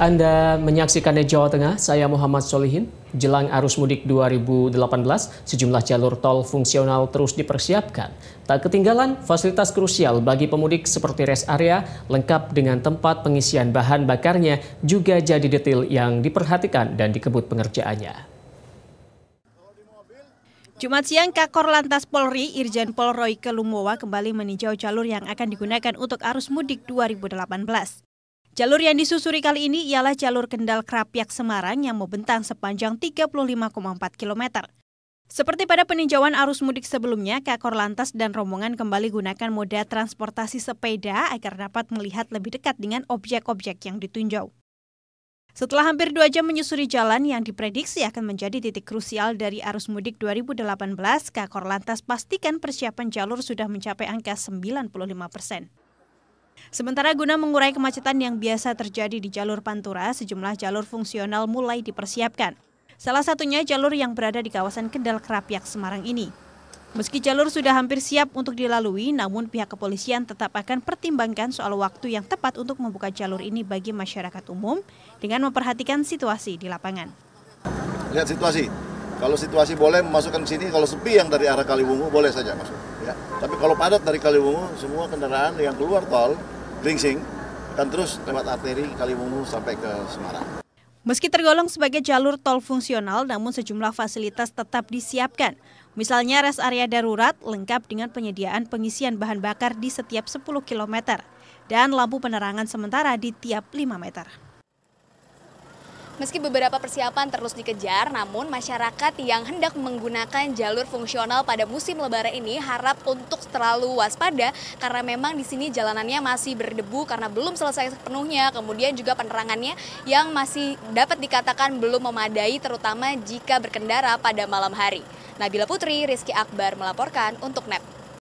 Anda menyaksikan di Jawa Tengah, saya Muhammad Solihin. Jelang arus mudik 2018, sejumlah jalur tol fungsional terus dipersiapkan. Tak ketinggalan fasilitas krusial bagi pemudik seperti rest area, lengkap dengan tempat pengisian bahan bakarnya juga jadi detail yang diperhatikan dan dikebut pengerjaannya. Jumat siang, Kakor Lantas Polri, Irjen Pol Royke Lumowa kembali meninjau jalur yang akan digunakan untuk arus mudik 2018. Jalur yang disusuri kali ini ialah jalur Kendal Krapiak Semarang yang membentang sepanjang 35,4 km. Seperti pada peninjauan arus mudik sebelumnya, Kakor Lantas dan rombongan kembali gunakan moda transportasi sepeda agar dapat melihat lebih dekat dengan objek-objek yang ditunjau. Setelah hampir dua jam menyusuri jalan yang diprediksi akan menjadi titik krusial dari arus mudik 2018, Kakor Lantas pastikan persiapan jalur sudah mencapai angka 95 persen. Sementara guna mengurai kemacetan yang biasa terjadi di jalur Pantura, sejumlah jalur fungsional mulai dipersiapkan. Salah satunya jalur yang berada di kawasan Kendal Kerapiak Semarang ini. Meski jalur sudah hampir siap untuk dilalui, namun pihak kepolisian tetap akan pertimbangkan soal waktu yang tepat untuk membuka jalur ini bagi masyarakat umum dengan memperhatikan situasi di lapangan. Lihat situasi, kalau situasi boleh masukkan ke sini, kalau sepi yang dari arah Kaliwungu boleh saja masuk. Ya. Tapi kalau padat dari Kaliwungu, semua kendaraan yang keluar tol Gringsing akan terus lewat arteri Kaliwungu sampai ke Semarang. Meski tergolong sebagai jalur tol fungsional, namun sejumlah fasilitas tetap disiapkan. Misalnya res area darurat lengkap dengan penyediaan pengisian bahan bakar di setiap 10 km dan lampu penerangan sementara di tiap 5 meter. Meski beberapa persiapan terus dikejar, namun masyarakat yang hendak menggunakan jalur fungsional pada musim lebaran ini harap untuk terlalu waspada karena memang di sini jalanannya masih berdebu karena belum selesai sepenuhnya. Kemudian juga penerangannya yang masih dapat dikatakan belum memadai terutama jika berkendara pada malam hari. Nabila Putri, Rizky Akbar melaporkan untuk NET.